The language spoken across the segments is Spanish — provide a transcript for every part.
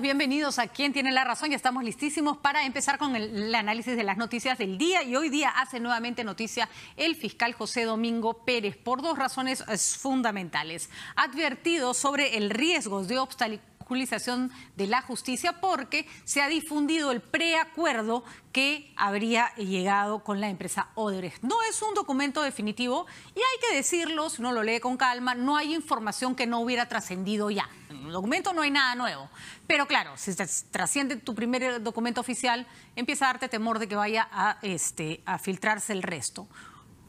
bienvenidos a quien tiene la razón. Ya estamos listísimos para empezar con el, análisis de las noticias del día y hoy día hace nuevamente noticia el fiscal José Domingo Pérez por dos razones eh, fundamentales. Advertido sobre el riesgo de obstáculos de la justicia porque se ha difundido el preacuerdo que habría llegado con la empresa Odebrecht. No es un documento definitivo y hay que decirlo, si uno lo lee con calma, no hay información que no hubiera trascendido ya. En el documento no hay nada nuevo. Pero claro, si trasciende tu primer documento oficial, empieza a darte temor de que vaya a, este, a filtrarse el resto.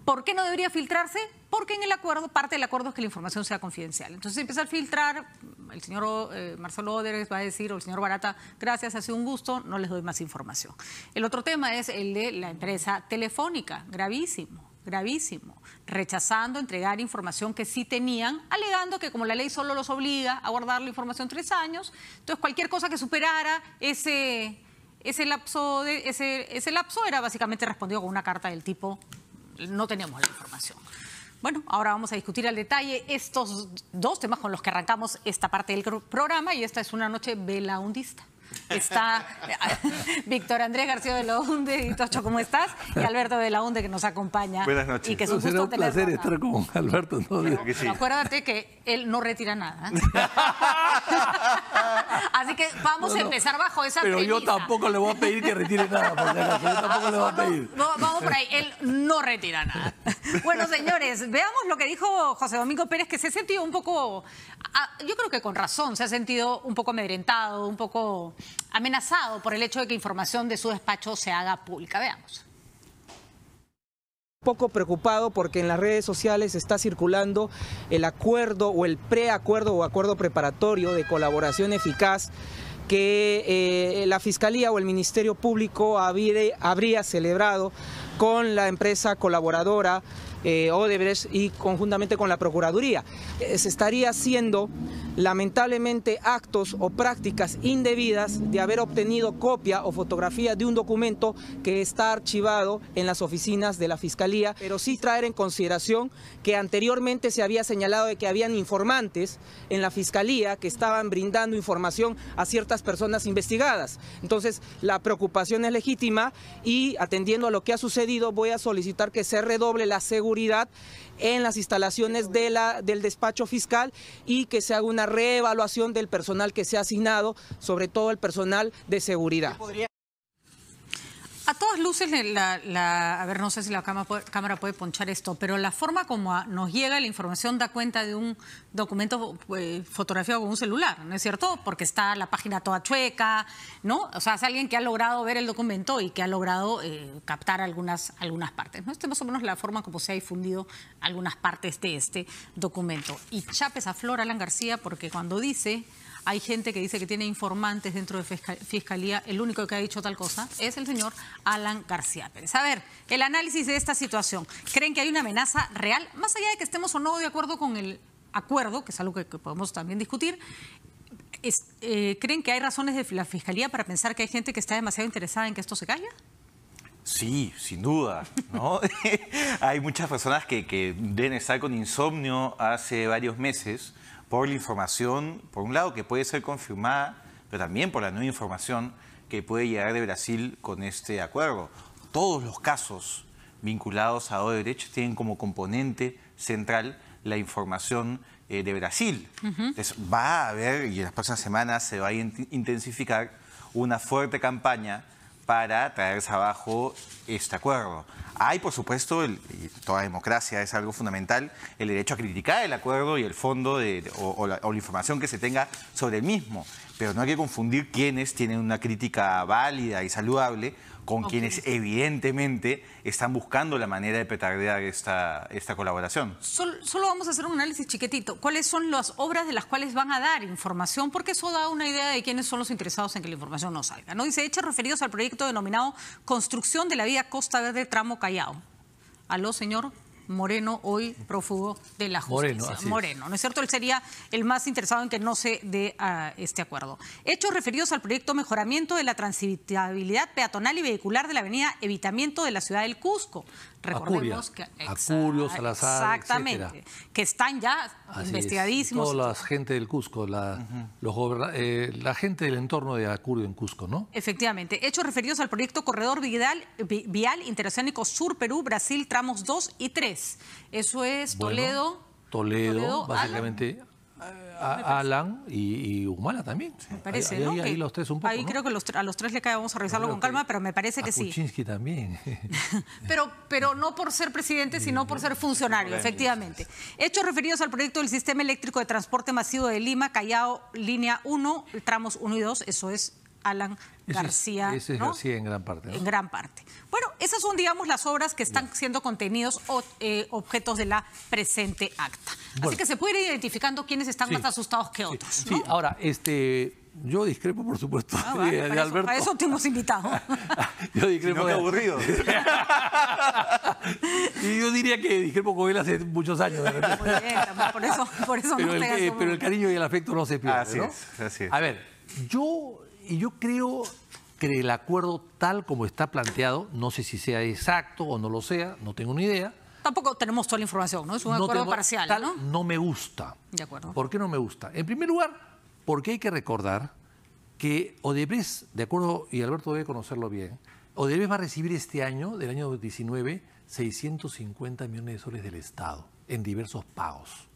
¿Por qué no debería filtrarse? Porque en el acuerdo, parte del acuerdo es que la información sea confidencial. Entonces si empieza a filtrar, el señor eh, Marcelo Oderes va a decir, o el señor Barata, gracias, ha sido un gusto, no les doy más información. El otro tema es el de la empresa telefónica, gravísimo gravísimo, rechazando entregar información que sí tenían, alegando que como la ley solo los obliga a guardar la información tres años, entonces cualquier cosa que superara ese, lapso, de, ese, ese lapso era básicamente respondido con una carta del tipo no tenemos la información. Bueno, ahora vamos a discutir al detalle estos dos temas con los que arrancamos esta parte del programa y esta es una noche velaundista. Está Víctor Andrés García de la UNDE y Tocho, ¿cómo estás? Y Alberto de la UNDE que nos acompaña. Buenas noches. Y que es un, un placer estar con Alberto. acuérdate que él no retira nada. ¿eh? vamos a empezar bajo esa Pero yo tampoco le voy a pedir que retire nada, porque yo tampoco le voy a ah, pedir. vamos por ahí, él no retira nada. Bueno, señores, veamos lo que dijo José Domingo Pérez, que se ha sentido un poco, ah, yo creo que con razón, se ha sentido un poco amedrentado, un poco amenazado por el hecho de que información de su despacho se haga pública. Veamos poco preocupado porque en las redes sociales está circulando el acuerdo o el preacuerdo o acuerdo preparatorio de colaboración eficaz que eh, la Fiscalía o el Ministerio Público habría celebrado con la empresa colaboradora eh, Odebrecht y conjuntamente con la Procuraduría. Eh, se estaría haciendo lamentablemente actos o prácticas indebidas de haber obtenido copia o fotografía de un documento que está archivado en las oficinas de la Fiscalía, pero sí traer en consideración que anteriormente se había señalado de que habían informantes en la Fiscalía que estaban brindando información a ciertas personas investigadas. Entonces, la preocupación es legítima y atendiendo a lo que ha sucedido, voy a solicitar que se redoble la seguridad en las instalaciones del despacho fiscal y que se haga una reevaluación del personal que se ha asignado, sobre todo el personal de seguridad. A todas luces, a ver, no sé si la cámara puede, ponchar esto, pero la forma como nos llega la información da cuenta de un documento eh, fotografiado con un celular, ¿no es cierto? Porque está la página toda chueca, ¿no? O sea, es alguien que ha logrado ver el documento y que ha logrado eh, captar algunas, algunas partes, ¿no? Esta es más o menos la forma como se ha difundido algunas partes de este documento. Y Chapes Flor Alan García porque cuando dice hay gente que dice que tiene informantes dentro de Fiscalía. El único que ha dicho tal cosa es el señor Alan García Pérez. A ver, el análisis de esta situación. ¿Creen que hay una amenaza real? Más allá de que estemos o no de acuerdo con el acuerdo, que es algo que, podemos también discutir, eh, ¿creen que hay razones de la Fiscalía para pensar que hay gente que está demasiado interesada en que esto se calle? Sí, sin duda, hay muchas personas que, que deben estar con insomnio hace varios meses por la información, por un lado, que puede ser confirmada, pero también por la nueva información que puede llegar de Brasil con este acuerdo. Todos los casos vinculados a Odebrecht tienen como componente central la información eh, de Brasil. Entonces va a haber, y en las próximas semanas se va a intensificar, una fuerte campaña para traerse abajo este acuerdo. Hay, por supuesto, el, toda democracia es algo fundamental, el derecho a criticar el acuerdo y el fondo o la información que se tenga sobre el mismo pero no hay que confundir quienes tienen una crítica válida y saludable con quienes evidentemente están buscando la manera de petardear esta, colaboración. Solo, vamos a hacer un análisis chiquitito. ¿Cuáles son las obras de las cuales van a dar información? Porque eso da una idea de quiénes son los interesados en que la información no salga. ¿no? dice se referidos al proyecto denominado Construcción de la Vía Costa Verde Tramo Callao. ¿Aló, señor? Moreno, hoy prófugo de la justicia. Moreno, ¿no es cierto? Él sería el más interesado en que no se dé ah, este acuerdo. Hechos referidos al proyecto mejoramiento de la transitabilidad peatonal y vehicular de la avenida Evitamiento de la ciudad del Cusco. Recordemos Curia, que Acurio, Salazar, exactamente, que están ya investigadísimos. toda la gente del Cusco, eh, la, gente del entorno de Acurio en Cusco, ¿no? Efectivamente, hechos referidos al proyecto Corredor Vial Interoceánico Sur Perú Brasil tramos 2 y 3. Eso es Toledo, Toledo, ah, básicamente Alan y, Humala también. parece, ahí, los tres un poco, Ahí creo que los, a los tres le cae, vamos a revisarlo con calma, pero me parece que sí. también. pero, pero no por ser presidente, sino por ser funcionario, efectivamente. Hechos referidos al proyecto del sistema eléctrico de transporte masivo de Lima, Callao, línea 1, tramos 1 y 2, eso es Alan García. Ese es García en gran parte. En gran parte. Bueno, esas son, digamos, las obras que están siendo contenidos o eh, objetos de la presente acta. Así que se puede ir identificando quiénes están más asustados que otros. Sí, ¿no? sí. ahora, este. Yo discrepo, por supuesto, ah, de, para Alberto. Eso, para eso te hemos invitado. yo discrepo. no, de... aburrido. y yo diría que discrepo con él hace muchos años. De Muy bien, por eso, por eso pero, no el, pero el cariño y el afecto no se pierden. ¿no? así es. A ver, yo y yo creo que el acuerdo tal como está planteado, no sé si sea exacto o no lo sea, no tengo ni idea. Tampoco tenemos toda la información, ¿no? Es un acuerdo parcial, ¿no? me gusta. De acuerdo. ¿Por qué no me gusta? En primer lugar, porque hay que recordar que Odebrecht, de acuerdo, y Alberto debe conocerlo bien, Odebrecht va a recibir este año, del año 2019, 650 millones de soles del Estado en diversos pagos.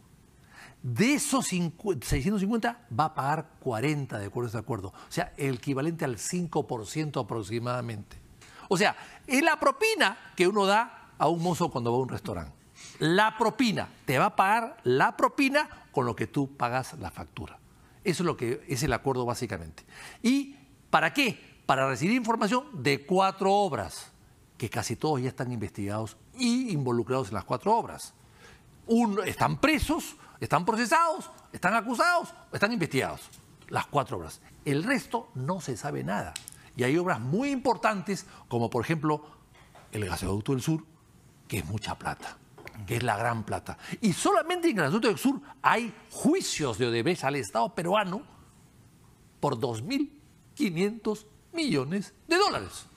De esos 650 va a pagar 40 de acuerdo a acuerdo, o sea, el equivalente al 5% aproximadamente. O sea, es la propina que uno da a un mozo cuando va a un restaurante. La propina, te va a pagar la propina con lo que tú pagas la factura. Eso es lo que es el acuerdo básicamente. ¿Y para qué? Para recibir información de cuatro obras, que casi todos ya están investigados y involucrados en las cuatro obras. Uno, están presos, están procesados, están acusados, están investigados. Las cuatro obras. El resto no se sabe nada. Y hay obras muy importantes, como por ejemplo el gasoducto del sur, que es mucha plata, que es la gran plata. Y solamente en el gasoducto del sur hay juicios de Odebrecht al Estado peruano por 2.500 millones de dólares.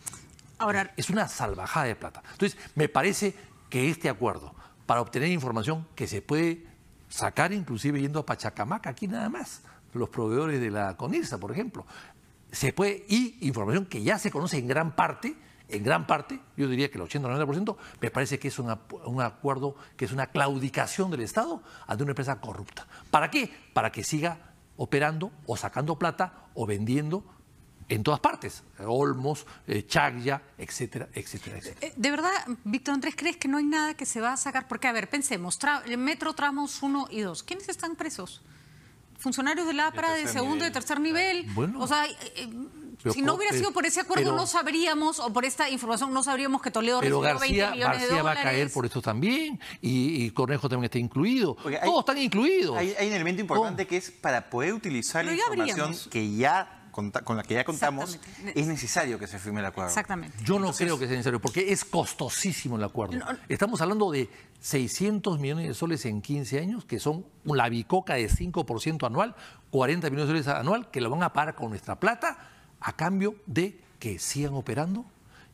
Ahora, es una salvajada de plata. Entonces, me parece que este acuerdo, para obtener información que se puede sacar inclusive yendo a Pachacamaca, aquí nada más, los proveedores de la CONIRSA, por ejemplo. Se puede, y información que ya se conoce en gran parte, en gran parte, yo diría que el 80-90%, me parece que es un acuerdo, que es una claudicación del Estado ante una empresa corrupta. ¿Para qué? Para que siga operando o sacando plata o vendiendo en todas partes, Olmos, eh, etcétera, etcétera, etcétera. Eh, de verdad, Víctor Andrés, ¿crees que no hay nada que se va a sacar? Porque, a ver, pensemos, metro tramos 1 y 2, ¿quiénes están presos? Funcionarios de la APRA de, segundo y y tercer nivel. Eh, bueno, o sea, eh, si no hubiera sido por ese acuerdo, no sabríamos, o por esta información, no sabríamos que Toledo recibió 20 millones de dólares. va a caer por esto también, y, Cornejo también está incluido. Todos están incluidos. Hay, un elemento importante que es para poder utilizar la información que ya con la que ya contamos, es necesario que se firme el acuerdo. Exactamente. Yo no creo que sea necesario, porque es costosísimo el acuerdo. Estamos hablando de 600 millones de soles en 15 años, que son la bicoca de 5% anual, 40 millones de soles anual, que lo van a pagar con nuestra plata a cambio de que sigan operando,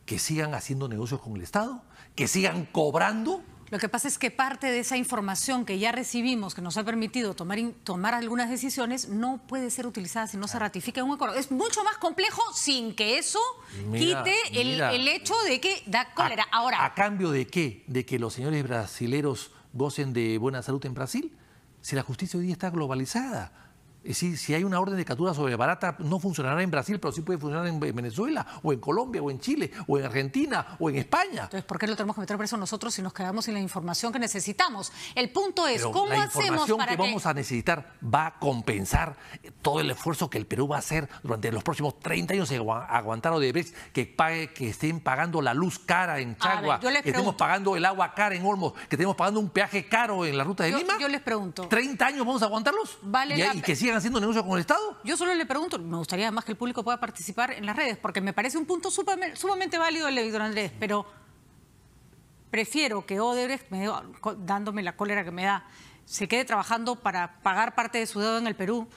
que sigan haciendo negocios con el Estado, que sigan cobrando lo que pasa es que parte de esa información que ya recibimos, que nos ha permitido tomar, tomar algunas decisiones, no puede ser utilizada si no se ah. ratifica un acuerdo. Es mucho más complejo sin que eso quite el, hecho de que da cólera. A, Ahora. ¿A cambio de qué? ¿De que los señores brasileros gocen de buena salud en Brasil? Si la justicia hoy día está globalizada. Es eh, si hay una orden de captura sobre barata, no funcionará en Brasil, pero sí puede funcionar en Venezuela, o en Colombia, o en Chile, o en Argentina, o en España. Entonces, ¿por qué lo tenemos que meter preso nosotros si nos quedamos sin la información que necesitamos? El punto es, ¿cómo hacemos para que, que vamos a necesitar va a compensar todo el esfuerzo que el Perú va a hacer durante los próximos 30 años de aguantar o que, pague, que estén pagando la luz cara en Chagua, que estemos pagando el agua cara en Olmos, que estemos pagando un peaje caro en la ruta de Lima? Yo les pregunto. ¿30 años vamos a aguantarlos? Vale y, la haciendo negocios con el Estado? Yo solo le pregunto, me gustaría más que el público pueda participar en las redes, porque me parece un punto sumamente, válido el de Víctor Andrés, pero prefiero que Odebrecht, dándome la cólera que me da, se quede trabajando para pagar parte de su deuda en el Perú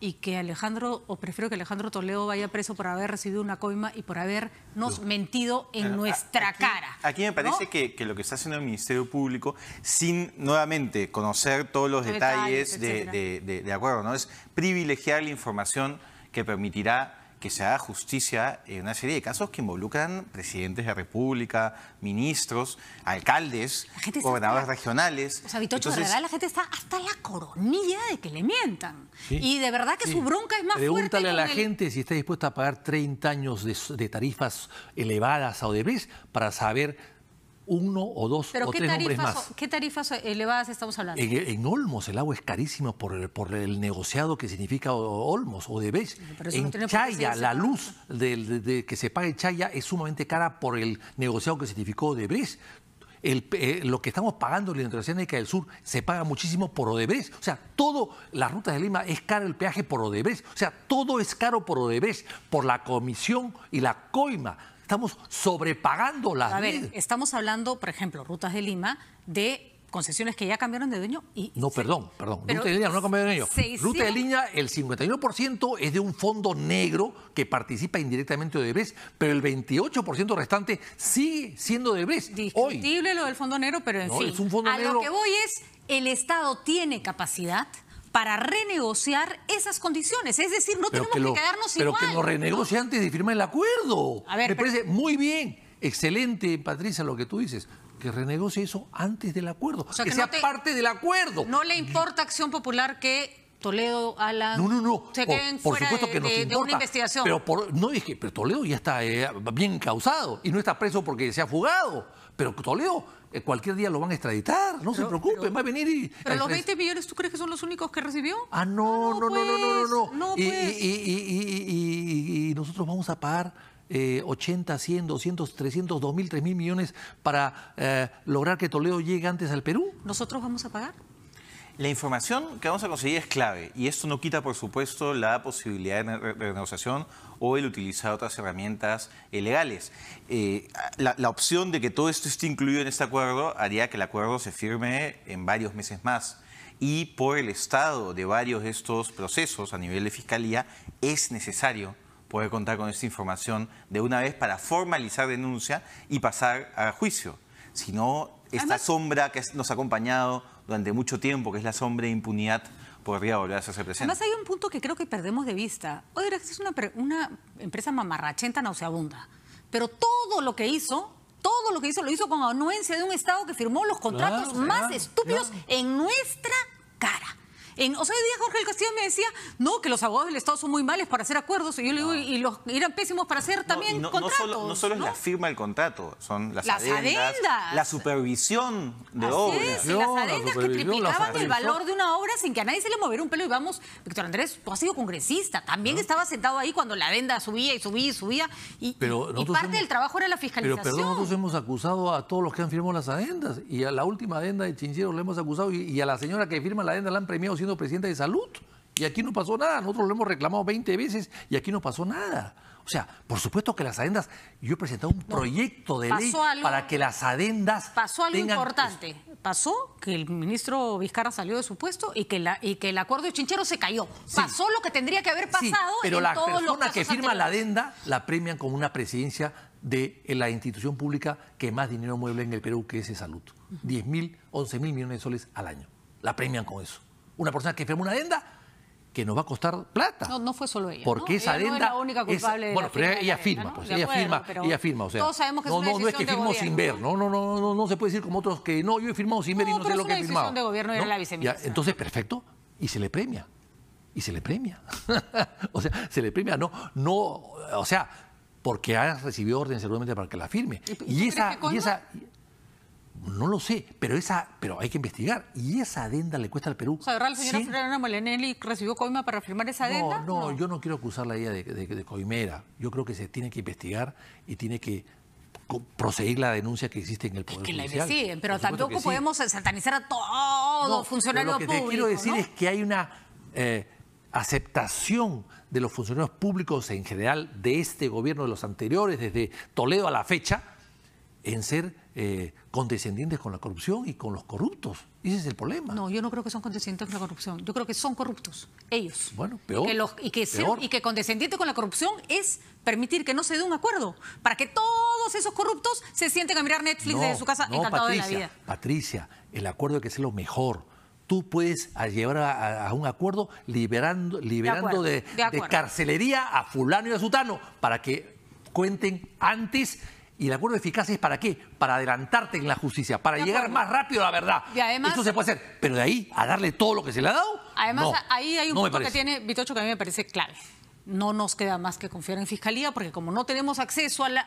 y que Alejandro, o prefiero que Alejandro Toledo vaya preso por haber recibido una coima y por habernos mentido en ah, nuestra cara. Aquí me parece que, lo que está haciendo el Ministerio Público, sin nuevamente conocer todos los detalles, de, de acuerdo, ¿no? Es privilegiar la información que permitirá que se haga justicia en una serie de casos que involucran presidentes de república, ministros, alcaldes, gobernadores regionales. O sea, Vitocho, de verdad la gente está hasta la coronilla de que le mientan. Y de verdad que su bronca es más fuerte. Pregúntale a la gente si está dispuesta a pagar 30 años de, tarifas elevadas o de vez para saber uno o dos ¿Pero o qué tres más. ¿Qué tarifas elevadas estamos hablando? En, Olmos el agua es carísima por el, por el negociado que significa Olmos o Debes En Chaya, la luz que se paga en Chaya es sumamente cara por el negociado que significó de eh, lo que estamos pagando en la Interoceánica del Sur se paga muchísimo por Odebrecht. O sea, todo, la ruta de Lima es caro el peaje por Odebrecht. O sea, todo es caro por Odebrecht, por la comisión y la coima estamos sobrepagando las A ver, estamos hablando, por ejemplo, Rutas de Lima, de concesiones que ya cambiaron de dueño y... No, perdón, perdón. Ruta de Lima no cambiado de dueño. Ruta de Línea, el 51% es de un fondo negro que participa indirectamente de Odebrecht, pero el 28% restante sigue siendo de Odebrecht. Discutible lo del fondo negro, pero en fin. Es a lo que voy es, ¿el Estado tiene capacidad...? para renegociar esas condiciones. Es decir, no tenemos que, quedarnos sin igual. Pero que lo renegocie antes de firmar el acuerdo. A ver, Me parece muy bien, excelente, Patricia, lo que tú dices que renegocie eso antes del acuerdo, que, sea parte del acuerdo. No le importa Acción Popular que Toledo, la No, no, no. por, que una investigación. Pero no es pero Toledo ya está eh, bien causado y no está preso porque se ha fugado. Pero Toledo eh, cualquier día lo van a extraditar, no se preocupen, va a venir y... ¿Pero los 20 este, millones tú crees que son los únicos que recibió? Ah, no, ah, no, no, no, no, no, no. Pues, y, pues. y, y, y, nosotros vamos a pagar eh, 80, 100, 200, 300, 2.000, 3.000 millones para eh, lograr que Toledo llegue antes al Perú. ¿Nosotros vamos a pagar? La información que vamos a conseguir es clave y esto no quita, por supuesto, la posibilidad de renegociación o el utilizar otras herramientas eh, legales. Eh, la, opción de que todo esto esté incluido en este acuerdo haría que el acuerdo se firme en varios meses más. Y por el estado de varios de estos procesos a nivel de fiscalía, es necesario poder contar con esta información de una vez para formalizar denuncia y pasar a juicio. Si no, esta sombra que nos ha acompañado durante mucho tiempo, que es la sombra de impunidad, podría volver a hacerse presente. Además, hay un punto que creo que perdemos de vista. Odebrecht es una, una empresa mamarrachenta nauseabunda, pero todo lo que hizo todo lo que hizo lo hizo con anuencia de un Estado que firmó los contratos más estúpidos en nuestra cara o sea, hoy día Jorge del Castillo me decía, no, que los abogados del Estado son muy males para hacer acuerdos. Y yo le digo, ah. y los eran pésimos para hacer también contratos. No solo, es la firma del contrato, son las, las adendas, La supervisión de obras. las adendas que triplicaban el valor de una obra sin que a nadie se le moviera un pelo. Y vamos, Víctor Andrés, tú has sido congresista, también estaba sentado ahí cuando la adenda subía y subía y subía. Y, parte del trabajo era la fiscalización. Pero nosotros hemos acusado a todos los que han firmado las adendas. Y a la última adenda de Chinchero le hemos acusado. Y, y a la señora que firma la adenda la han premiado siendo presidenta de salud. Y aquí no pasó nada. Nosotros lo hemos reclamado 20 veces y aquí no pasó nada. O sea, por supuesto que las adendas, yo he presentado un proyecto de ley para que las adendas. Pasó algo importante. Pasó que el ministro Vizcarra salió de su puesto y que, el acuerdo de Chinchero se cayó. pasó lo que tendría que haber pasado. pero la persona que firma la adenda la premian con una presidencia de la institución pública que más dinero mueble en el Perú, que es de salud. 10 mil, 11 mil millones de soles al año. La premian con eso una persona que firmó una adenda que nos va a costar plata. No, no fue solo ella. Porque esa ella No es la única culpable. bueno, pero ella, firma, pues. ella firma, ella firma. O sea, todos sabemos que no, es una no, no es que firmó sin ver. No, no, no, no, no, se puede decir como otros que no, yo he firmado sin ver y no sé lo que he firmado. Es una decisión de gobierno y era la viceministra. entonces, perfecto. Y se le premia. Y se le premia. o sea, se le premia. No, no, o sea, porque ha recibido orden seguramente para que la firme. y y esa, no lo sé, pero esa, pero hay que investigar. Y esa adenda le cuesta al Perú. O la señora recibió coima para firmar esa adenda? No, no, yo no quiero acusarla a ella de, coimera. Yo creo que se tiene que investigar y tiene que proseguir la denuncia que existe en el Poder que la pero tampoco podemos satanizar a todo los funcionario público. Lo que quiero decir es que hay una eh, aceptación de los funcionarios públicos en general de este gobierno, de los anteriores, desde Toledo a la fecha, en ser eh, condescendientes con la corrupción y con los corruptos. Ese es el problema. No, yo no creo que son condescendientes con la corrupción. Yo creo que son corruptos, ellos. Bueno, peor. Que y, que condescendientes y que condescendiente con la corrupción es permitir que no se dé un acuerdo para que todos esos corruptos se sienten a mirar Netflix desde su casa encantado de la vida. Patricia, el acuerdo hay que ser lo mejor tú puedes llevar a, un acuerdo liberando, liberando de, carcelería a fulano y a sutano para que cuenten antes ¿Y el acuerdo eficaz es para qué? Para adelantarte en la justicia, para llegar más rápido a la verdad. Y además, se puede hacer, pero de ahí a darle todo lo que se le ha dado. Además, ahí hay un punto que tiene Vitocho que a mí me parece clave. No nos queda más que confiar en Fiscalía, porque como no tenemos acceso al,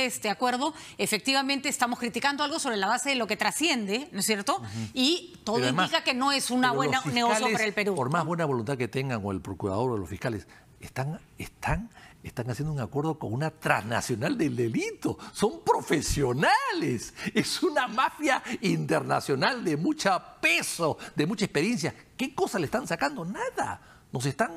este acuerdo, efectivamente estamos criticando algo sobre la base de lo que trasciende, ¿no es cierto? Y todo indica que no es una buena para el Perú. Por más buena voluntad que tengan, o el procurador o los fiscales, están, están están haciendo un acuerdo con una transnacional del delito. Son profesionales. Es una mafia internacional de mucho peso, de mucha experiencia. ¿Qué cosa le están sacando? Nada. Nos están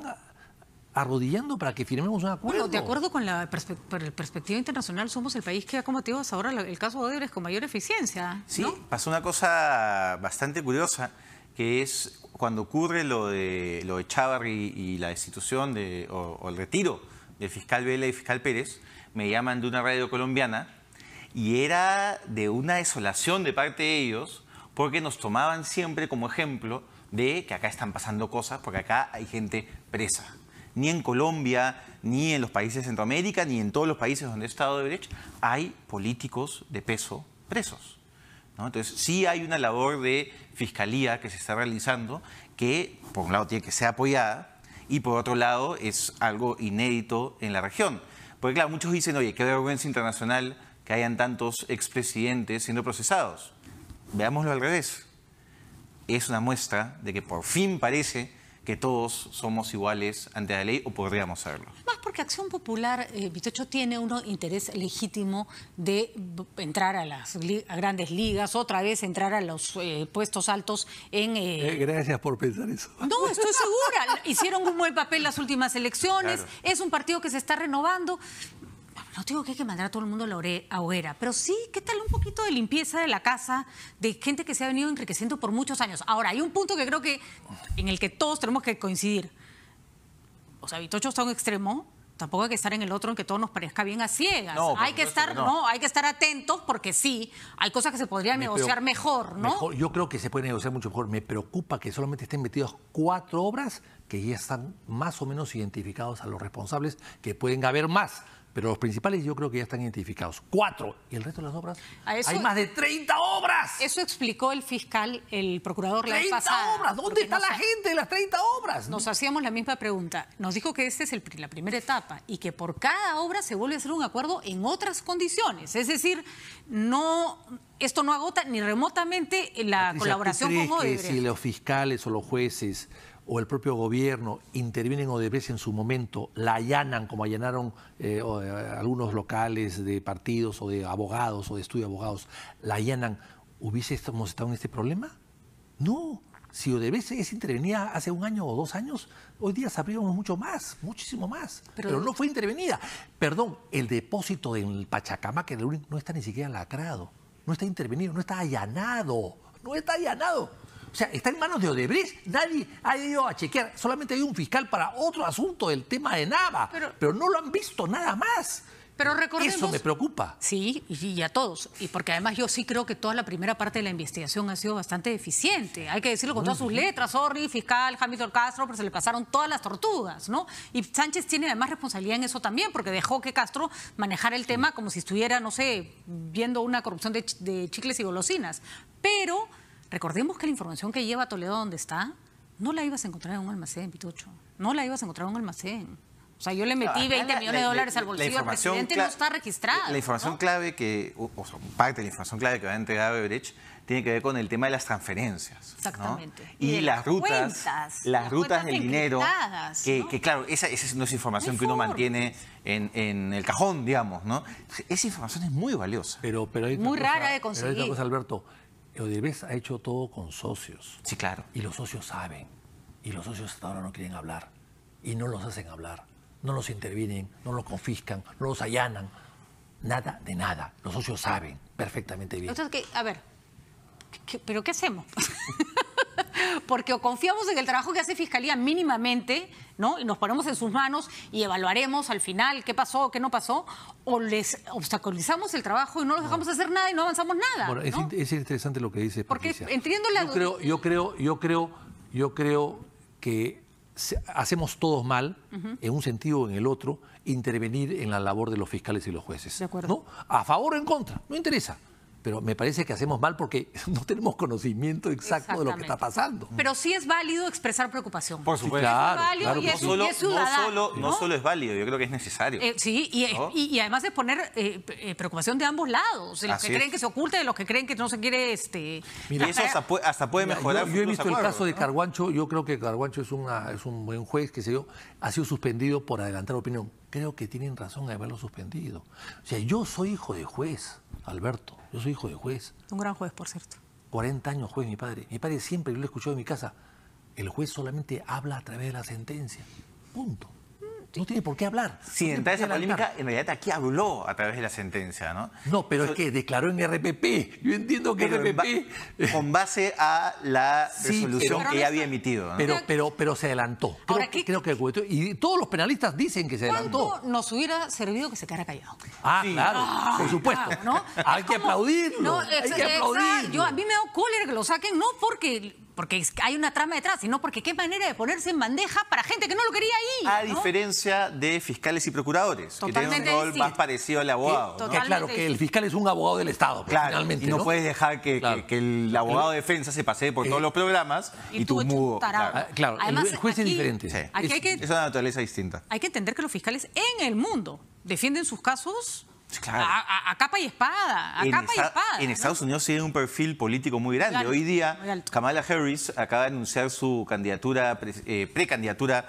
arrodillando para que firmemos un acuerdo. Bueno, de acuerdo con la perspectiva internacional, somos el país que ha combatido hasta ahora el caso de Odebrecht con mayor eficiencia. Sí, pasó una cosa bastante curiosa, que es cuando ocurre lo de, lo de Chávarri y, la destitución de, o el retiro el fiscal Vela y fiscal Pérez, me llaman de una radio colombiana y era de una desolación de parte de ellos porque nos tomaban siempre como ejemplo de que acá están pasando cosas porque acá hay gente presa. Ni en Colombia, ni en los países de Centroamérica, ni en todos los países donde he estado de derecho, hay políticos de peso presos. Entonces, sí hay una labor de fiscalía que se está realizando que, por un lado, tiene que ser apoyada, y por otro lado es algo inédito en la región. Porque claro, muchos dicen, oye, qué vergüenza internacional que hayan tantos expresidentes siendo procesados. Veámoslo al revés. Es una muestra de que por fin parece que todos somos iguales ante la ley o podríamos serlo. Más porque Acción Popular, eh, tiene un interés legítimo de entrar a las grandes ligas, otra vez entrar a los eh, puestos altos en... Eh, eh, gracias por pensar eso. No, estoy segura. Hicieron un buen papel las últimas elecciones. Es un partido que se está renovando no digo que hay que mandar a todo el mundo a hoguera, pero sí, ¿qué tal un poquito de limpieza de la casa, de gente que se ha venido enriqueciendo por muchos años? Ahora, hay un punto que creo que en el que todos tenemos que coincidir. O sea, Vitocho está un extremo, tampoco hay que estar en el otro en que todo nos parezca bien a ciegas. hay que estar, no. hay que estar atentos porque sí, hay cosas que se podrían negociar mejor, ¿no? yo creo que se puede negociar mucho mejor. Me preocupa que solamente estén metidas cuatro obras que ya están más o menos identificados a los responsables, que pueden haber más pero los principales yo creo que ya están identificados. Cuatro. ¿Y el resto de las obras? Hay más de 30 eso explicó el fiscal, el procurador la ¿Dónde está la gente de las 30 obras? Nos hacíamos la misma pregunta. Nos dijo que esta es la primera etapa y que por cada obra se vuelve a hacer un acuerdo en otras condiciones. Es decir, no, esto no agota ni remotamente la colaboración con si los fiscales o los jueces o el propio gobierno intervienen o Odebrecht en su momento, la allanan como allanaron eh, eh, algunos locales de partidos o de abogados o de estudio abogados, la allanan, ¿Hubiese estado en este problema? No. Si Odebrecht se intervenía hace un año o dos años, hoy día sabríamos mucho más, muchísimo más. Pero, no fue intervenida. Perdón, el depósito del Pachacama, que no está ni siquiera lacrado, no está intervenido, no está allanado, no está allanado. O sea, está en manos de Odebrecht. Nadie ha ido a chequear. Solamente hay un fiscal para otro asunto, del tema de Nava. Pero, no lo han visto nada más. Pero recordemos, Eso me preocupa. Sí, y, a todos. Y porque además yo sí creo que toda la primera parte de la investigación ha sido bastante eficiente. Hay que decirlo con todas sus letras. Orri, fiscal, Hamilton Castro, pero se le pasaron todas las tortugas, ¿no? Y Sánchez tiene además responsabilidad en eso también, porque dejó que Castro manejara el tema como si estuviera, no sé, viendo una corrupción de, de chicles y golosinas. Pero Recordemos que la información que lleva Toledo donde está, no la ibas a encontrar en un almacén, Pitucho. No la ibas a encontrar en un almacén. O sea, yo le metí 20 millones de dólares al bolsillo, al presidente no está registrado. La información clave que, o, sea, parte de la información clave que va a entregar Beverage tiene que ver con el tema de las transferencias. Exactamente. Y, las, rutas, las rutas de dinero. Que, claro, esa, no es información que uno mantiene en, el cajón, digamos, ¿no? Esa información es muy valiosa. Pero, pero hay muy rara de conseguir. Pero Alberto. Odebrecht ha hecho todo con socios. Sí, claro. Y los socios saben. Y los socios hasta ahora no quieren hablar. Y no los hacen hablar. No los intervienen, no los confiscan, no los allanan. Nada de nada. Los socios saben perfectamente bien. Entonces, a ver, ¿pero qué hacemos? porque o confiamos en el trabajo que hace Fiscalía mínimamente, ¿no? Y nos ponemos en sus manos y evaluaremos al final qué pasó, qué no pasó, o les obstaculizamos el trabajo y no los dejamos hacer nada y no avanzamos nada. es, interesante lo que dice Porque la... Yo creo, yo creo, yo creo, yo creo que hacemos todos mal, en un sentido o en el otro, intervenir en la labor de los fiscales y los jueces. De acuerdo. ¿no? A favor o en contra, no interesa pero me parece que hacemos mal porque no tenemos conocimiento exacto de lo que está pasando. Pero sí es válido expresar preocupación. Por supuesto. no, solo, es válido, yo creo que es necesario. Eh, sí, y, además es poner eh, eh, preocupación de ambos lados, de los que creen que se oculta de los que creen que no se quiere... Este, Mira, eso hasta, puede, mejorar. Yo, he visto el caso de Carguancho, yo creo que Carguancho es, una, es un buen juez, que se dio, ha sido suspendido por adelantar opinión. Creo que tienen razón de haberlo suspendido. O sea, yo soy hijo de juez. Alberto. Yo soy hijo de juez. Un gran juez, por cierto. 40 años juez mi padre. Mi padre siempre, yo lo he escuchado en mi casa, el juez solamente habla a través de la sentencia. Punto no tiene por qué hablar. Si entra esa polémica, en realidad aquí habló a través de la sentencia, ¿no? No, pero es que declaró en RPP. Yo entiendo que RPP... con base a la resolución que ya había emitido. Pero, pero, se adelantó. Creo, Ahora, ¿qué? creo que Y todos los penalistas dicen que se adelantó. no nos hubiera servido que se quedara callado? Ah, claro, por ah, supuesto. hay, que aplaudirlo, hay que aplaudirlo. a mí me da cólera que lo saquen, no porque porque hay una trama detrás, sino porque qué manera de ponerse en bandeja para gente que no lo quería ir. A diferencia de fiscales y procuradores, que tienen un rol más parecido al abogado. claro, que el fiscal es un abogado del Estado, pues, claro, Y no, puedes dejar que, el abogado de defensa se pase por eh, todos los programas y, tú, mudo. Claro, ah, Además, el juez es diferente. es una naturaleza distinta. Hay que entender que los fiscales en el mundo defienden sus casos a, capa y espada, a en capa y espada. En Estados Unidos tiene un perfil político muy grande. Hoy día, Kamala Harris acaba de anunciar su candidatura, eh, precandidatura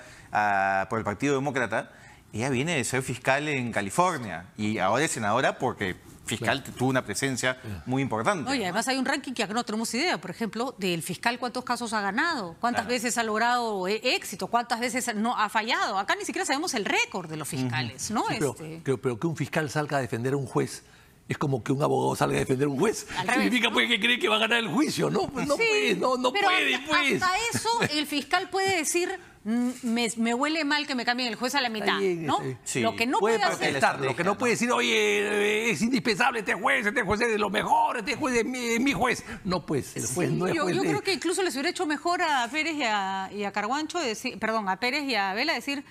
por el Partido Demócrata. Ella viene de ser fiscal en California y ahora es senadora porque fiscal tuvo una presencia muy importante. Oye, además hay un ranking que acá no tenemos idea, por ejemplo, del fiscal cuántos casos ha ganado, cuántas veces ha logrado eh, éxito, cuántas veces no ha fallado. Acá ni siquiera sabemos el récord de los fiscales, ¿no? Este pero, que un fiscal salga a defender a un juez es como que un abogado salga a defender a un juez. Significa pues, que cree que va a ganar el juicio, ¿no? Pues no puede, no, no puede, hasta, pues. Hasta eso el fiscal puede decir. Mm, me, huele mal que me cambien el juez a la mitad, ¿no? Este, lo que no puede, hacer, lo que no puede decir, oye, eh, es indispensable este juez, este juez es de lo mejor, este juez es mi, juez. No, pues, el juez no es yo, creo que incluso les hubiera hecho mejor a Pérez y a, Carguancho, decir, perdón, a Pérez y a Vela decir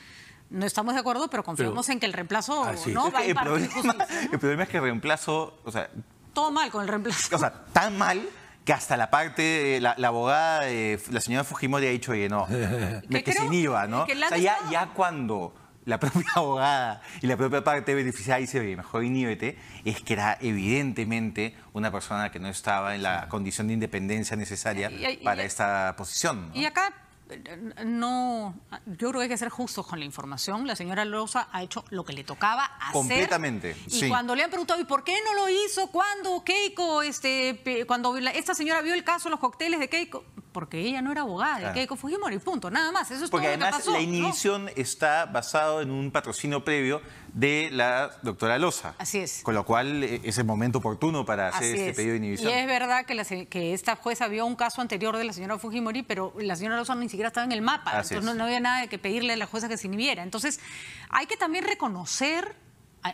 no estamos de acuerdo, pero confiamos en que el reemplazo no va el, problema, el problema es que el reemplazo, o sea... Todo mal con el reemplazo. O sea, tan mal que hasta la parte, la, abogada, de, la señora Fujimori ha dicho, oye, no, que, se sin ¿no? o sea, ya, cuando la propia abogada y la propia parte beneficiada dice, oye, mejor inhíbete, es que era evidentemente una persona que no estaba en la condición de independencia necesaria para esta posición. Y acá no, yo creo que hay que ser justos con la información. La señora Loza ha hecho lo que le tocaba hacer. Completamente. Y cuando le han preguntado, ¿y por qué no lo hizo? cuando Keiko? Este, cuando esta señora vio el caso, los cócteles de Keiko, porque ella no era abogada, claro. y Keiko Fujimori, punto, nada más. Eso es porque además la inhibición está basado en un patrocinio previo de la doctora Loza. Así es. Con lo cual eh, es el momento oportuno para hacer este pedido de inhibición. Y es verdad que, esta jueza vio un caso anterior de la señora Fujimori, pero la señora Loza ni siquiera estaba en el mapa, entonces no, no, había nada que pedirle a la jueza que se inhibiera. Entonces, hay que también reconocer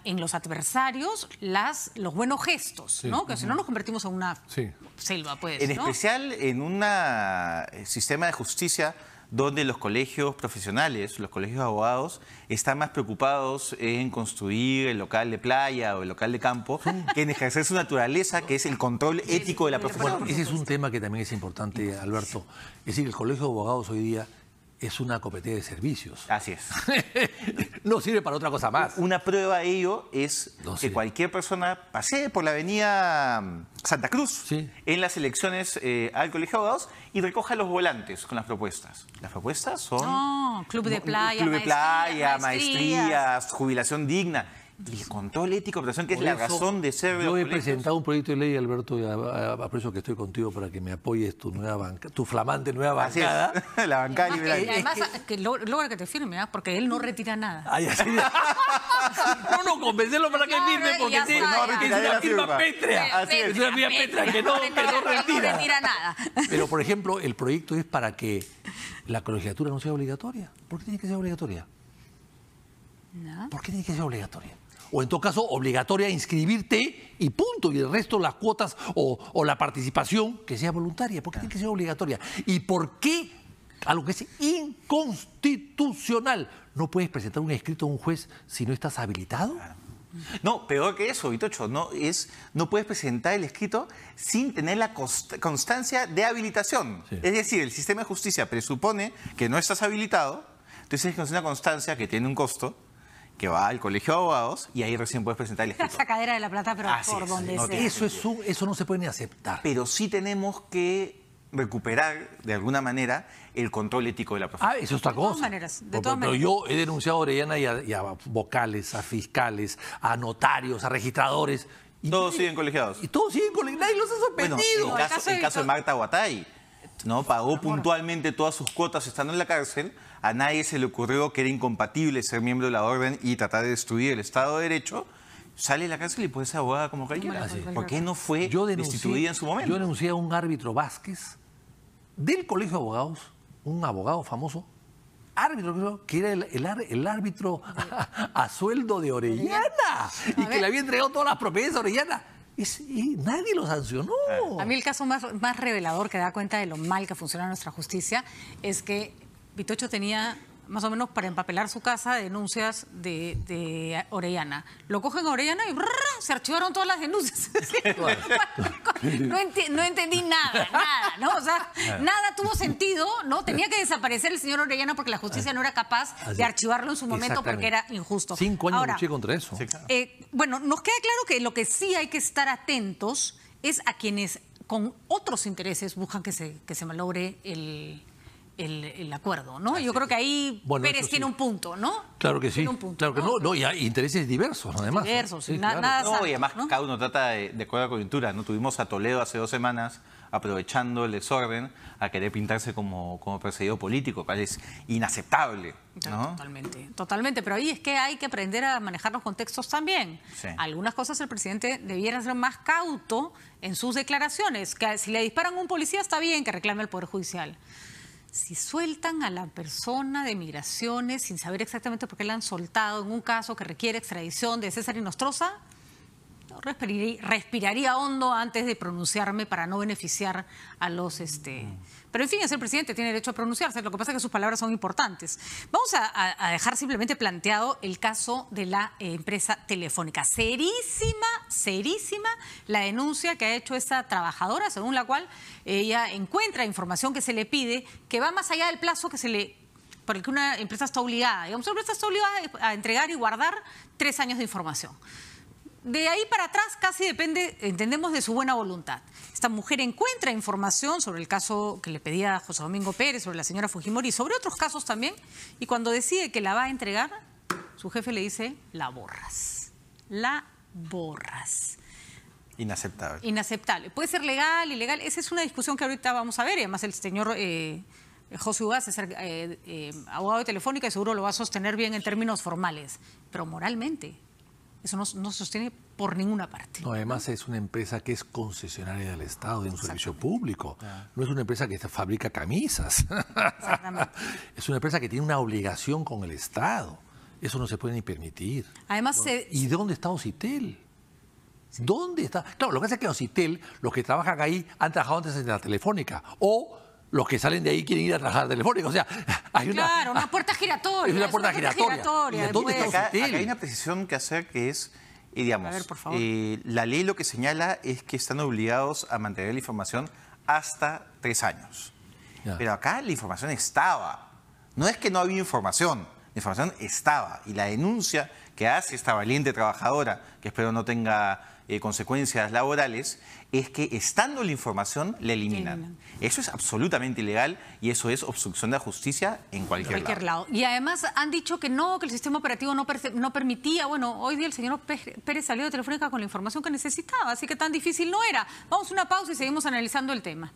en los adversarios las, los buenos gestos, ¿no? Que si no nos convertimos en una sí. selva, pues. En especial en un eh, sistema de justicia donde los colegios profesionales, los colegios abogados, están más preocupados en construir el local de playa o el local de campo que en ejercer su naturaleza, que es el control ético de la profesión. ese es un tema que también es importante, Alberto. Es decir, el colegio de abogados hoy día es una competencia de servicios. Así es. no sirve para otra cosa más. Una prueba de ello es que cualquier persona pase por la avenida mm, Santa Cruz en las elecciones eh, al Colegio de Abogados y recoja los volantes con las propuestas. Las propuestas son... Ah, club de playa, club de playa maestrías, jubilación digna el ético de operación, que es la razón de ser de Yo he presentado un proyecto de ley, Alberto, y aprecio que estoy contigo para que me apoyes tu nueva banca, tu flamante nueva bancada. la bancada además Que, además, que... logra que te firme, ¿ah? porque él no retira nada. no, no, convencerlo para que firme, porque sí, es una firma pétrea. es. una firma pétrea que no, que no retira. nada. Pero, por ejemplo, el proyecto es para que la colegiatura no sea obligatoria. ¿Por qué tiene que ser obligatoria? ¿Por qué tiene que ser obligatoria? o en todo caso obligatoria inscribirte y punto, y el resto las cuotas o, la participación que sea voluntaria, porque tiene que ser obligatoria? ¿Y por qué algo que es inconstitucional? No puedes presentar un escrito a un juez si no estás habilitado. No, peor que eso, Vitocho, no, es, no puedes presentar el escrito sin tener la constancia de habilitación. Es decir, el sistema de justicia presupone que no estás habilitado, entonces es una constancia que tiene un costo que va al colegio de abogados y ahí recién puedes presentar el escrito. La cadera de la plata, pero por donde Eso, es eso no se puede ni aceptar. Pero sí tenemos que recuperar, de alguna manera, el control ético de la profesión. Ah, eso está otra cosa. De todas maneras. pero, yo he denunciado a Orellana y a, vocales, a fiscales, a notarios, a registradores. todos siguen colegiados. Y todos siguen colegiados. Nadie los ha sorprendido. Bueno, el, caso, el caso de Marta Guatay, Pagó puntualmente todas sus cuotas estando en la cárcel a nadie se le ocurrió que era incompatible ser miembro de la orden y tratar de destruir el Estado de Derecho. Sale de la cárcel y puede ser abogada como cualquiera. ¿Por qué no fue yo en su momento? Yo denuncié a un árbitro Vázquez del Colegio de Abogados, un abogado famoso, árbitro, que era el, árbitro a, sueldo de Orellana, y que le había entregado todas las propiedades a Orellana. Y, nadie lo sancionó. A mí el caso más, más revelador que da cuenta de lo mal que funciona nuestra justicia es que Vitocho tenía más o menos para empapelar su casa denuncias de, Orellana. Lo cogen a Orellana y se archivaron todas las denuncias. no, entendí nada, nada, ¿no? O sea, nada tuvo sentido, ¿no? Tenía que desaparecer el señor Orellana porque la justicia no era capaz de archivarlo en su momento porque era injusto. Cinco años luché contra eso. Eh, bueno, nos queda claro que lo que sí hay que estar atentos es a quienes con otros intereses buscan que se, que se malogre el el, acuerdo, ¿no? Yo creo que ahí Pérez tiene un punto, ¿no? Claro que sí. claro que no, no, y hay intereses diversos, además. Diversos, nada no, y además cada uno trata de, de coyuntura, ¿no? Tuvimos a Toledo hace dos semanas aprovechando el desorden a querer pintarse como, como perseguido político, cual es inaceptable. Totalmente, totalmente. Pero ahí es que hay que aprender a manejar los contextos también. Algunas cosas el presidente debiera ser más cauto en sus declaraciones. Que si le disparan a un policía está bien que reclame al Poder Judicial si sueltan a la persona de migraciones sin saber exactamente por qué la han soltado en un caso que requiere extradición de César Nostrosa respiraría, hondo antes de pronunciarme para no beneficiar a los... Este... Pero en fin, es el presidente, tiene derecho a pronunciarse, lo que pasa es que sus palabras son importantes. Vamos a, dejar simplemente planteado el caso de la eh, empresa telefónica. Serísima, serísima la denuncia que ha hecho esta trabajadora, según la cual ella encuentra información que se le pide que va más allá del plazo que se le por el que una empresa está obligada. Digamos, una empresa está obligada a entregar y guardar tres años de información de ahí para atrás casi depende, entendemos, de su buena voluntad. Esta mujer encuentra información sobre el caso que le pedía José Domingo Pérez, sobre la señora Fujimori, sobre otros casos también, y cuando decide que la va a entregar, su jefe le dice, la borras, la borras. Inaceptable. Inaceptable. Puede ser legal, ilegal, esa es una discusión que ahorita vamos a ver, y además el señor... Eh, José Ugas es eh, eh, abogado de Telefónica y seguro lo va a sostener bien en términos formales, pero moralmente, eso no, se sostiene por ninguna parte. No, además es una empresa que es concesionaria del Estado, de un servicio público. No es una empresa que fabrica camisas. Exactamente. es una empresa que tiene una obligación con el Estado. Eso no se puede ni permitir. Además, ¿y dónde está Ocitel? ¿Dónde está? Claro, lo que hace es que Ocitel, los que trabajan ahí han trabajado antes en la telefónica o los que salen de ahí quieren ir a trabajar telefónica. O sea, Claro, una puerta giratoria. Es una puerta, giratoria. hay una precisión que hacer que es. digamos, eh, la ley lo que señala es que están obligados a mantener la información hasta tres años. Pero acá la información estaba. No es que no había información, la información estaba. Y la denuncia que hace esta valiente trabajadora, que espero no tenga eh, consecuencias laborales es que estando la información la eliminan. Eso es absolutamente ilegal y eso es obstrucción de justicia en cualquier, lado. Y además han dicho que no, que el sistema operativo no, no permitía. Bueno, hoy día el señor Pérez salió de Telefónica con la información que necesitaba, así que tan difícil no era. Vamos a una pausa y seguimos analizando el tema.